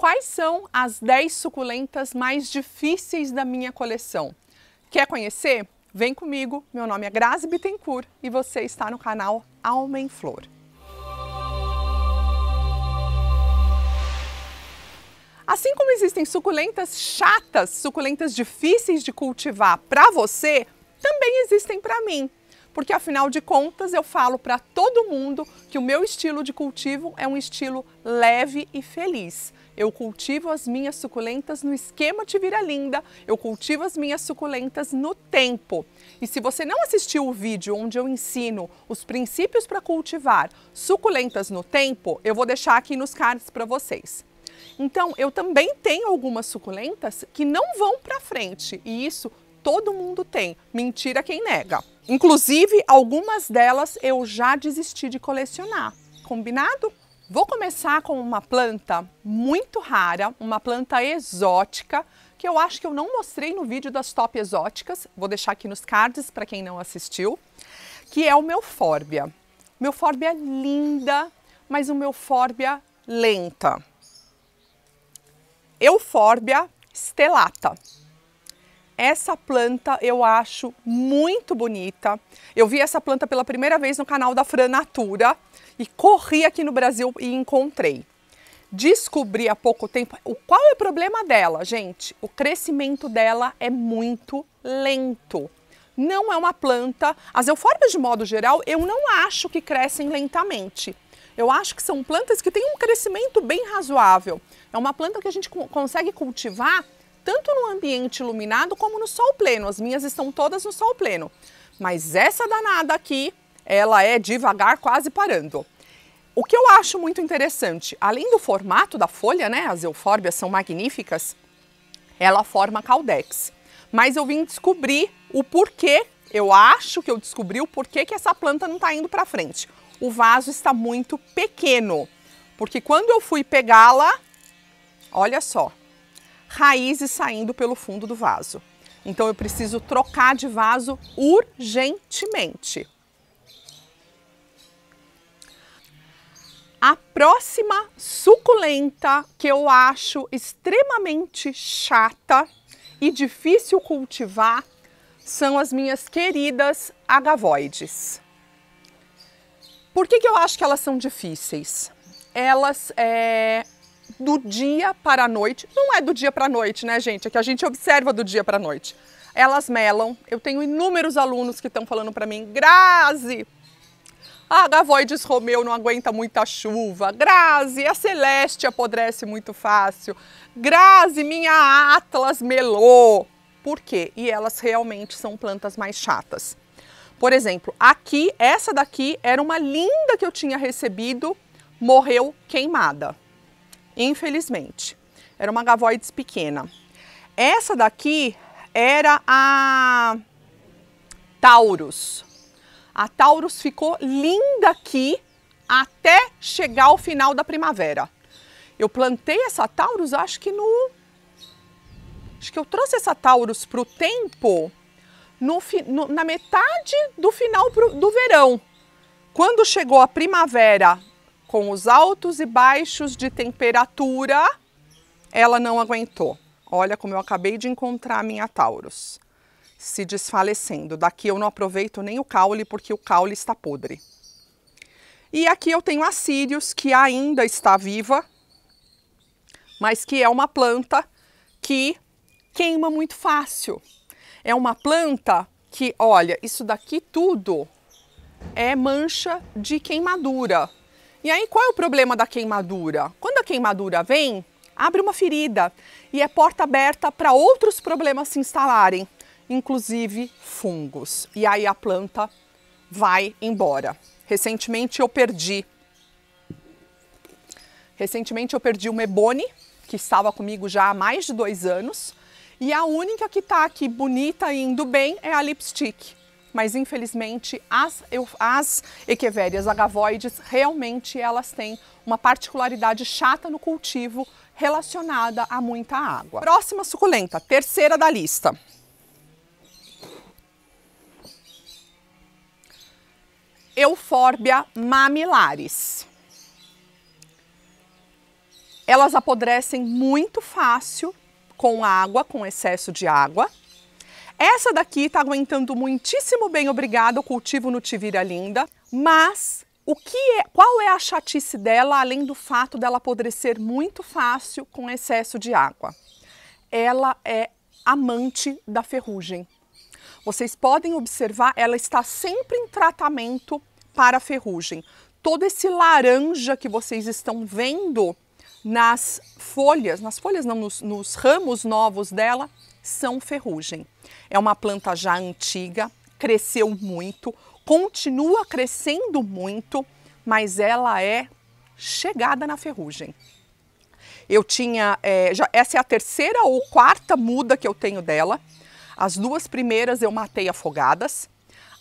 quais são as 10 suculentas mais difíceis da minha coleção. Quer conhecer? Vem comigo, meu nome é Grazi Bittencourt e você está no canal Alma em Flor. Assim como existem suculentas chatas, suculentas difíceis de cultivar para você, também existem para mim. Porque afinal de contas eu falo para todo mundo que o meu estilo de cultivo é um estilo leve e feliz. Eu cultivo as minhas suculentas no esquema de vira linda. Eu cultivo as minhas suculentas no tempo. E se você não assistiu o vídeo onde eu ensino os princípios para cultivar suculentas no tempo, eu vou deixar aqui nos cards para vocês. Então, eu também tenho algumas suculentas que não vão para frente, e isso todo mundo tem. Mentira quem nega. Inclusive, algumas delas eu já desisti de colecionar. Combinado? Vou começar com uma planta muito rara, uma planta exótica, que eu acho que eu não mostrei no vídeo das top exóticas, vou deixar aqui nos cards para quem não assistiu, que é o Melfórbia. Melfórbia linda, mas o Melfórbia lenta. Eufórbia stellata. Essa planta eu acho muito bonita. Eu vi essa planta pela primeira vez no canal da Franatura, e corri aqui no Brasil e encontrei. Descobri há pouco tempo o qual é o problema dela, gente. O crescimento dela é muito lento. Não é uma planta. As euforbas de modo geral, eu não acho que crescem lentamente. Eu acho que são plantas que têm um crescimento bem razoável. É uma planta que a gente consegue cultivar tanto no ambiente iluminado como no sol pleno. As minhas estão todas no sol pleno. Mas essa danada aqui, ela é devagar, quase parando. O que eu acho muito interessante, além do formato da folha, né, as eufórbias são magníficas, ela forma caldex. Mas eu vim descobrir o porquê, eu acho que eu descobri o porquê que essa planta não está indo para frente. O vaso está muito pequeno, porque quando eu fui pegá-la, olha só, raízes saindo pelo fundo do vaso. Então eu preciso trocar de vaso urgentemente. A próxima suculenta que eu acho extremamente chata e difícil cultivar são as minhas queridas agavoides. Por que, que eu acho que elas são difíceis? Elas é, do dia para a noite. Não é do dia para a noite, né, gente? É que a gente observa do dia para a noite. Elas melam. Eu tenho inúmeros alunos que estão falando para mim, Grazi, a ah, Gavoides Romeu não aguenta muita chuva. Grazi, a Celeste apodrece muito fácil. Grazi, minha Atlas melou. Por quê? E elas realmente são plantas mais chatas. Por exemplo, aqui, essa daqui era uma linda que eu tinha recebido, morreu queimada. Infelizmente. Era uma gavoides pequena. Essa daqui era a Taurus. A Taurus ficou linda aqui até chegar ao final da primavera. Eu plantei essa Taurus, acho que no. Acho que eu trouxe essa Taurus para o tempo no, no, na metade do final pro, do verão. Quando chegou a primavera, com os altos e baixos de temperatura, ela não aguentou. Olha como eu acabei de encontrar a minha Taurus se desfalecendo. Daqui eu não aproveito nem o caule, porque o caule está podre. E aqui eu tenho a Sirius, que ainda está viva, mas que é uma planta que queima muito fácil. É uma planta que, olha, isso daqui tudo é mancha de queimadura. E aí qual é o problema da queimadura? Quando a queimadura vem, abre uma ferida e é porta aberta para outros problemas se instalarem inclusive fungos. E aí a planta vai embora. Recentemente eu perdi. Recentemente eu perdi o ebone que estava comigo já há mais de dois anos. E a única que está aqui bonita e indo bem é a lipstick. Mas infelizmente as, as equevérias agavoides realmente elas têm uma particularidade chata no cultivo relacionada a muita água. Próxima suculenta, terceira da lista. Eufórbia mamilares. Elas apodrecem muito fácil com água, com excesso de água. Essa daqui está aguentando muitíssimo bem, obrigada, o cultivo no Tivira Linda. Mas o que é, qual é a chatice dela, além do fato dela apodrecer muito fácil com excesso de água? Ela é amante da ferrugem. Vocês podem observar, ela está sempre em tratamento para a ferrugem. Todo esse laranja que vocês estão vendo nas folhas, nas folhas não, nos, nos ramos novos dela, são ferrugem. É uma planta já antiga, cresceu muito, continua crescendo muito, mas ela é chegada na ferrugem. Eu tinha, é, já, essa é a terceira ou quarta muda que eu tenho dela. As duas primeiras eu matei afogadas,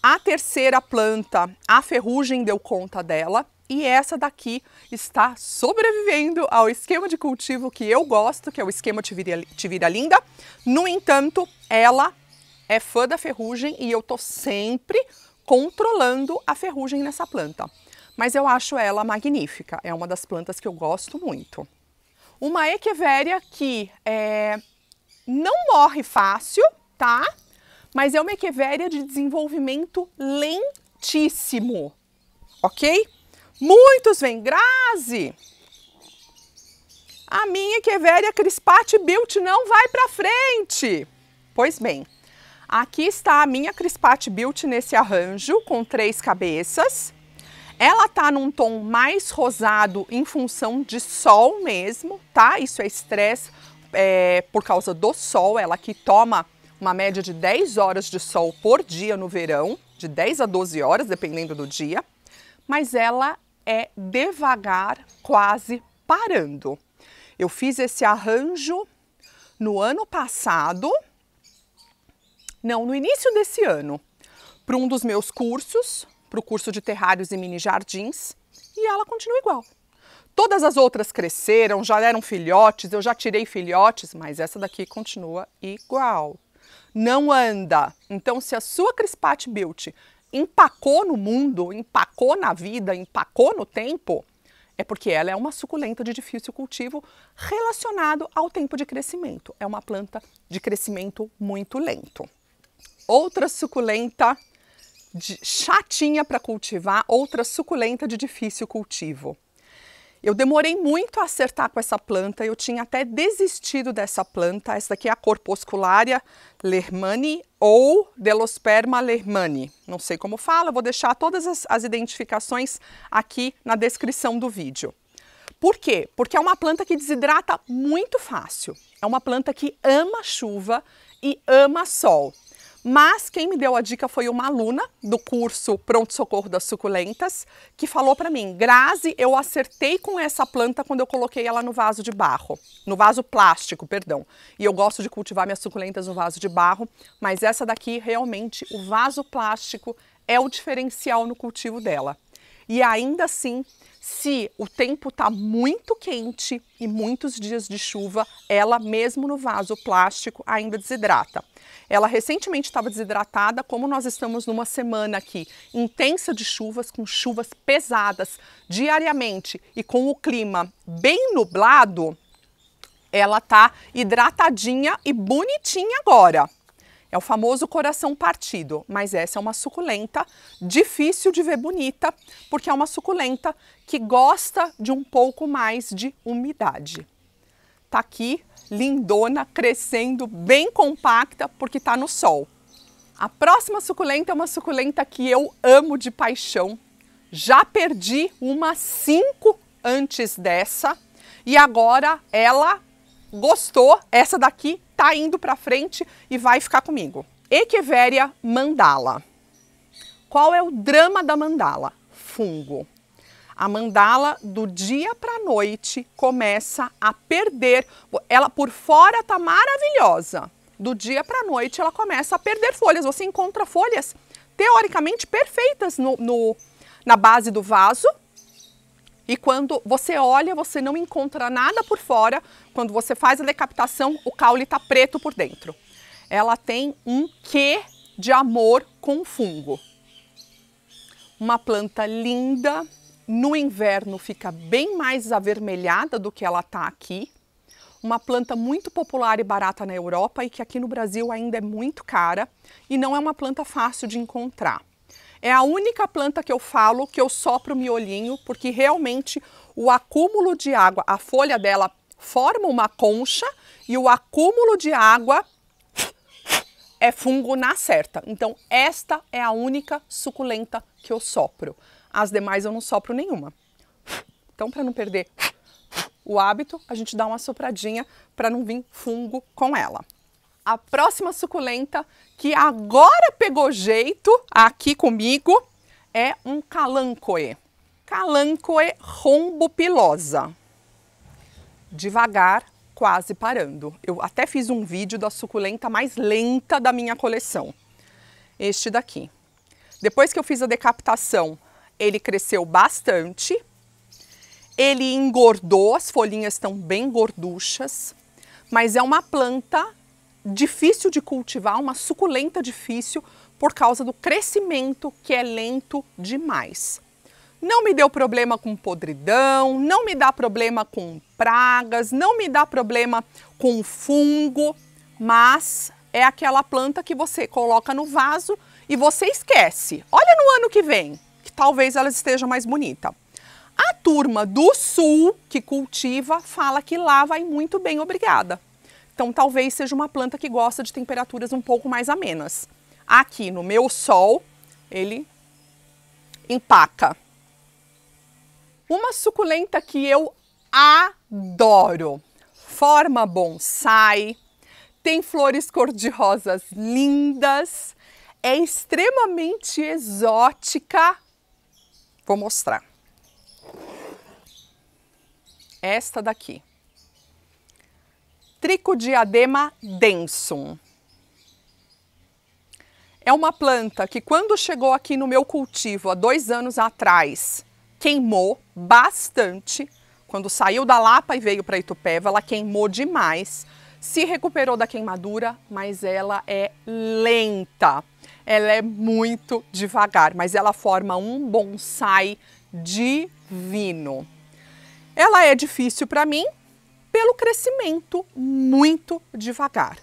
a terceira planta, a ferrugem deu conta dela e essa daqui está sobrevivendo ao esquema de cultivo que eu gosto, que é o esquema vira Linda. No entanto, ela é fã da ferrugem e eu tô sempre controlando a ferrugem nessa planta. Mas eu acho ela magnífica, é uma das plantas que eu gosto muito. Uma echeveria que é, não morre fácil, tá? mas é uma echevéria de desenvolvimento lentíssimo, ok? Muitos vêm, Grazi, a minha echevéria crispate built não vai para frente. Pois bem, aqui está a minha crispate built nesse arranjo com três cabeças. Ela tá num tom mais rosado em função de sol mesmo, tá? Isso é estresse é, por causa do sol, ela que toma uma média de 10 horas de sol por dia no verão, de 10 a 12 horas, dependendo do dia, mas ela é devagar, quase parando. Eu fiz esse arranjo no ano passado, não, no início desse ano, para um dos meus cursos, para o curso de terrários e mini jardins, e ela continua igual. Todas as outras cresceram, já eram filhotes, eu já tirei filhotes, mas essa daqui continua igual não anda. Então, se a sua Crispat Beauty empacou no mundo, empacou na vida, empacou no tempo, é porque ela é uma suculenta de difícil cultivo relacionado ao tempo de crescimento. É uma planta de crescimento muito lento. Outra suculenta de, chatinha para cultivar, outra suculenta de difícil cultivo, eu demorei muito a acertar com essa planta, eu tinha até desistido dessa planta. Essa daqui é a Corpuscularia lermani ou Delosperma lermani. Não sei como fala, vou deixar todas as, as identificações aqui na descrição do vídeo. Por quê? Porque é uma planta que desidrata muito fácil. É uma planta que ama chuva e ama sol. Mas quem me deu a dica foi uma aluna do curso Pronto Socorro das Suculentas, que falou para mim: "Grazi, eu acertei com essa planta quando eu coloquei ela no vaso de barro, no vaso plástico, perdão. E eu gosto de cultivar minhas suculentas no vaso de barro, mas essa daqui realmente o vaso plástico é o diferencial no cultivo dela." E ainda assim, se o tempo está muito quente e muitos dias de chuva, ela mesmo no vaso plástico ainda desidrata. Ela recentemente estava desidratada, como nós estamos numa semana aqui intensa de chuvas, com chuvas pesadas diariamente e com o clima bem nublado, ela tá hidratadinha e bonitinha agora. É o famoso coração partido, mas essa é uma suculenta difícil de ver bonita, porque é uma suculenta que gosta de um pouco mais de umidade. Tá aqui, lindona, crescendo, bem compacta, porque tá no sol. A próxima suculenta é uma suculenta que eu amo de paixão. Já perdi uma cinco antes dessa e agora ela gostou, essa daqui tá indo para frente e vai ficar comigo. Echeveria mandala. Qual é o drama da mandala? Fungo. A mandala do dia para noite começa a perder, ela por fora tá maravilhosa. Do dia para noite ela começa a perder folhas. Você encontra folhas teoricamente perfeitas no, no na base do vaso, e quando você olha, você não encontra nada por fora. Quando você faz a decapitação, o caule está preto por dentro. Ela tem um quê de amor com fungo. Uma planta linda. No inverno fica bem mais avermelhada do que ela está aqui. Uma planta muito popular e barata na Europa e que aqui no Brasil ainda é muito cara e não é uma planta fácil de encontrar. É a única planta que eu falo que eu sopro miolinho, porque realmente o acúmulo de água, a folha dela forma uma concha e o acúmulo de água é fungo na certa. Então, esta é a única suculenta que eu sopro. As demais eu não sopro nenhuma. Então, para não perder o hábito, a gente dá uma sopradinha para não vir fungo com ela a próxima suculenta que agora pegou jeito aqui comigo é um calancoe. Calancoe pilosa, Devagar, quase parando. Eu até fiz um vídeo da suculenta mais lenta da minha coleção. Este daqui. Depois que eu fiz a decapitação, ele cresceu bastante. Ele engordou, as folhinhas estão bem gorduchas. Mas é uma planta difícil de cultivar, uma suculenta difícil por causa do crescimento que é lento demais. Não me deu problema com podridão, não me dá problema com pragas, não me dá problema com fungo, mas é aquela planta que você coloca no vaso e você esquece. Olha no ano que vem, que talvez ela esteja mais bonita. A turma do sul que cultiva fala que lá vai muito bem, obrigada. Então talvez seja uma planta que gosta de temperaturas um pouco mais amenas. Aqui no meu sol, ele empaca. Uma suculenta que eu adoro. Forma bonsai, tem flores cor-de-rosas lindas, é extremamente exótica. Vou mostrar. Esta daqui. Tricodiadema densum. É uma planta que quando chegou aqui no meu cultivo há dois anos atrás, queimou bastante. Quando saiu da Lapa e veio para Itupeva, ela queimou demais. Se recuperou da queimadura, mas ela é lenta. Ela é muito devagar, mas ela forma um bonsai divino. Ela é difícil para mim, pelo crescimento muito devagar.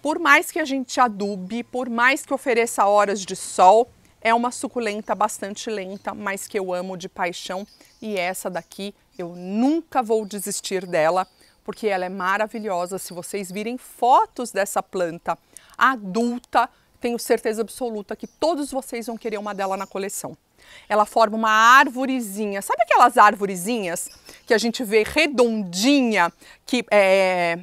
Por mais que a gente adube, por mais que ofereça horas de sol, é uma suculenta bastante lenta, mas que eu amo de paixão. E essa daqui eu nunca vou desistir dela, porque ela é maravilhosa. Se vocês virem fotos dessa planta adulta, tenho certeza absoluta que todos vocês vão querer uma dela na coleção. Ela forma uma árvorezinha. Sabe aquelas árvorezinhas que a gente vê redondinha, que é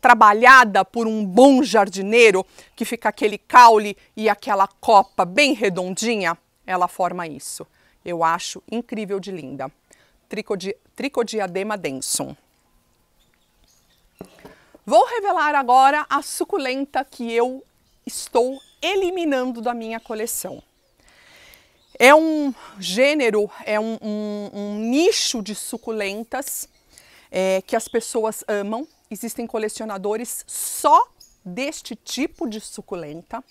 trabalhada por um bom jardineiro, que fica aquele caule e aquela copa bem redondinha? Ela forma isso. Eu acho incrível de linda. Tricodi Tricodiadema densum. Vou revelar agora a suculenta que eu estou eliminando da minha coleção. É um gênero, é um, um, um nicho de suculentas é, que as pessoas amam. Existem colecionadores só deste tipo de suculenta.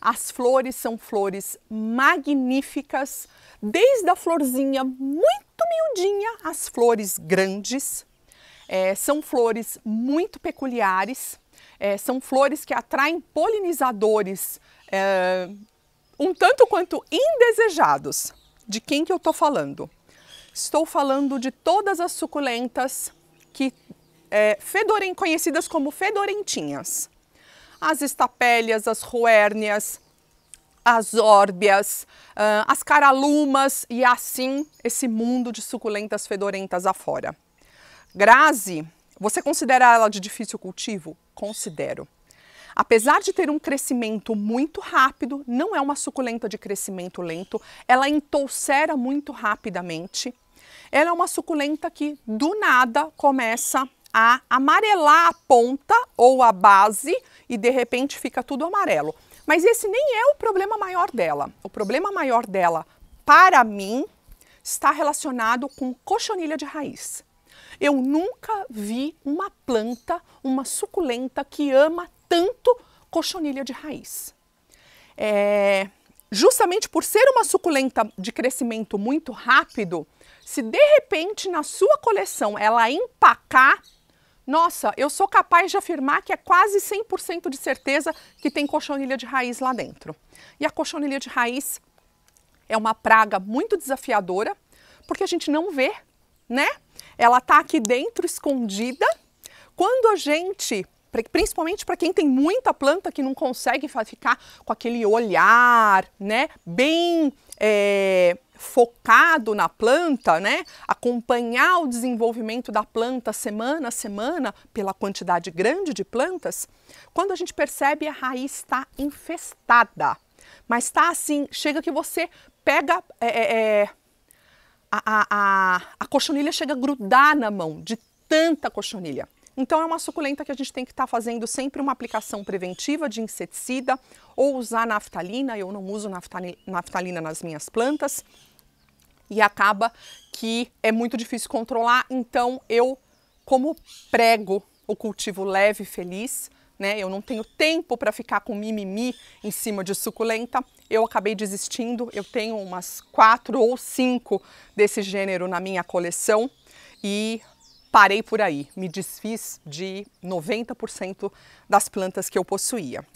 As flores são flores magníficas, desde a florzinha muito miudinha às flores grandes. É, são flores muito peculiares, é, são flores que atraem polinizadores é, um tanto quanto indesejados. De quem que eu estou falando? Estou falando de todas as suculentas que é, fedorem, conhecidas como fedorentinhas. As estapélias, as ruérnias as órbias, uh, as caralumas e assim esse mundo de suculentas fedorentas afora. Grazi, você considera ela de difícil cultivo? Considero. Apesar de ter um crescimento muito rápido, não é uma suculenta de crescimento lento, ela entolcera muito rapidamente. Ela é uma suculenta que do nada começa a amarelar a ponta ou a base e de repente fica tudo amarelo. Mas esse nem é o problema maior dela. O problema maior dela, para mim, está relacionado com cochonilha de raiz. Eu nunca vi uma planta, uma suculenta que ama tanto cochonilha de raiz. É, justamente por ser uma suculenta de crescimento muito rápido, se de repente na sua coleção ela empacar, nossa, eu sou capaz de afirmar que é quase 100% de certeza que tem cochonilha de raiz lá dentro. E a cochonilha de raiz é uma praga muito desafiadora, porque a gente não vê, né? Ela tá aqui dentro escondida. Quando a gente principalmente para quem tem muita planta que não consegue ficar com aquele olhar, né, bem é, focado na planta, né, acompanhar o desenvolvimento da planta semana a semana pela quantidade grande de plantas, quando a gente percebe a raiz está infestada, mas está assim, chega que você pega é, é, é, a, a, a, a cochonilha chega a grudar na mão de tanta cochonilha. Então é uma suculenta que a gente tem que estar tá fazendo sempre uma aplicação preventiva de inseticida ou usar naftalina, eu não uso naftalina nas minhas plantas e acaba que é muito difícil controlar, então eu como prego o cultivo leve e feliz, né? Eu não tenho tempo para ficar com mimimi em cima de suculenta. Eu acabei desistindo. Eu tenho umas quatro ou cinco desse gênero na minha coleção e parei por aí, me desfiz de 90% das plantas que eu possuía.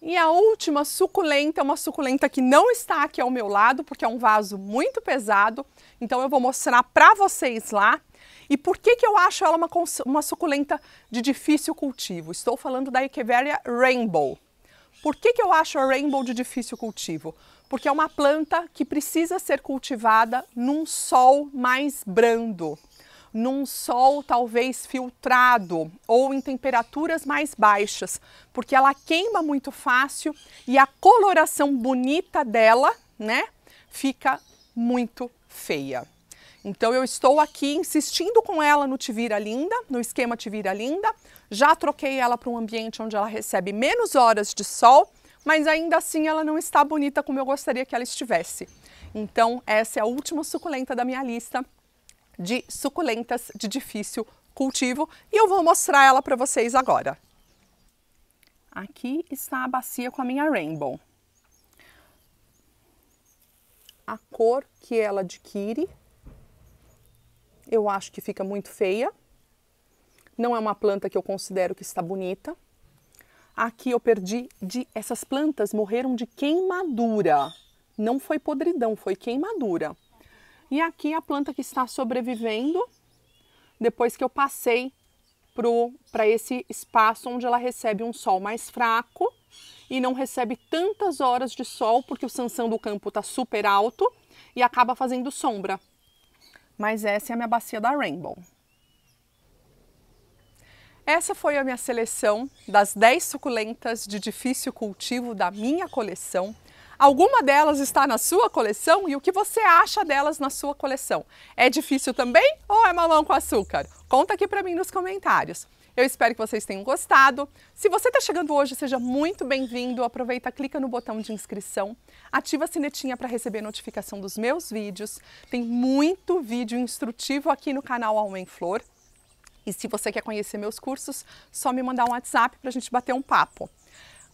E a última suculenta é uma suculenta que não está aqui ao meu lado, porque é um vaso muito pesado. Então eu vou mostrar para vocês lá. E por que, que eu acho ela uma, uma suculenta de difícil cultivo? Estou falando da Echeveria Rainbow. Por que, que eu acho a rainbow de difícil cultivo? Porque é uma planta que precisa ser cultivada num sol mais brando, num sol talvez filtrado ou em temperaturas mais baixas, porque ela queima muito fácil e a coloração bonita dela, né, fica muito feia. Então eu estou aqui insistindo com ela no Tivira Linda, no esquema Tivira Linda, já troquei ela para um ambiente onde ela recebe menos horas de sol, mas ainda assim ela não está bonita como eu gostaria que ela estivesse. Então, essa é a última suculenta da minha lista de suculentas de difícil cultivo e eu vou mostrar ela para vocês agora. Aqui está a bacia com a minha Rainbow. A cor que ela adquire, eu acho que fica muito feia, não é uma planta que eu considero que está bonita. Aqui eu perdi de essas plantas morreram de queimadura. Não foi podridão, foi queimadura. E aqui a planta que está sobrevivendo depois que eu passei para esse espaço onde ela recebe um sol mais fraco e não recebe tantas horas de sol porque o sanção do campo está super alto e acaba fazendo sombra. Mas essa é a minha bacia da Rainbow. Essa foi a minha seleção das 10 suculentas de difícil cultivo da minha coleção. Alguma delas está na sua coleção e o que você acha delas na sua coleção? É difícil também ou é mamão com açúcar? Conta aqui para mim nos comentários. Eu espero que vocês tenham gostado. Se você está chegando hoje, seja muito bem-vindo. Aproveita, clica no botão de inscrição, ativa a sinetinha para receber notificação dos meus vídeos. Tem muito vídeo instrutivo aqui no canal Homem Flor. E se você quer conhecer meus cursos, só me mandar um WhatsApp para a gente bater um papo.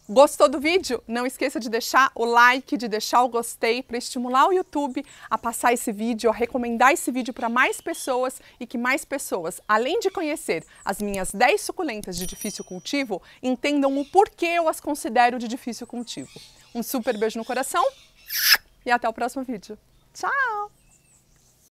Gostou do vídeo? Não esqueça de deixar o like, de deixar o gostei para estimular o YouTube a passar esse vídeo, a recomendar esse vídeo para mais pessoas e que mais pessoas, além de conhecer as minhas 10 suculentas de difícil cultivo, entendam o porquê eu as considero de difícil cultivo. Um super beijo no coração e até o próximo vídeo. Tchau!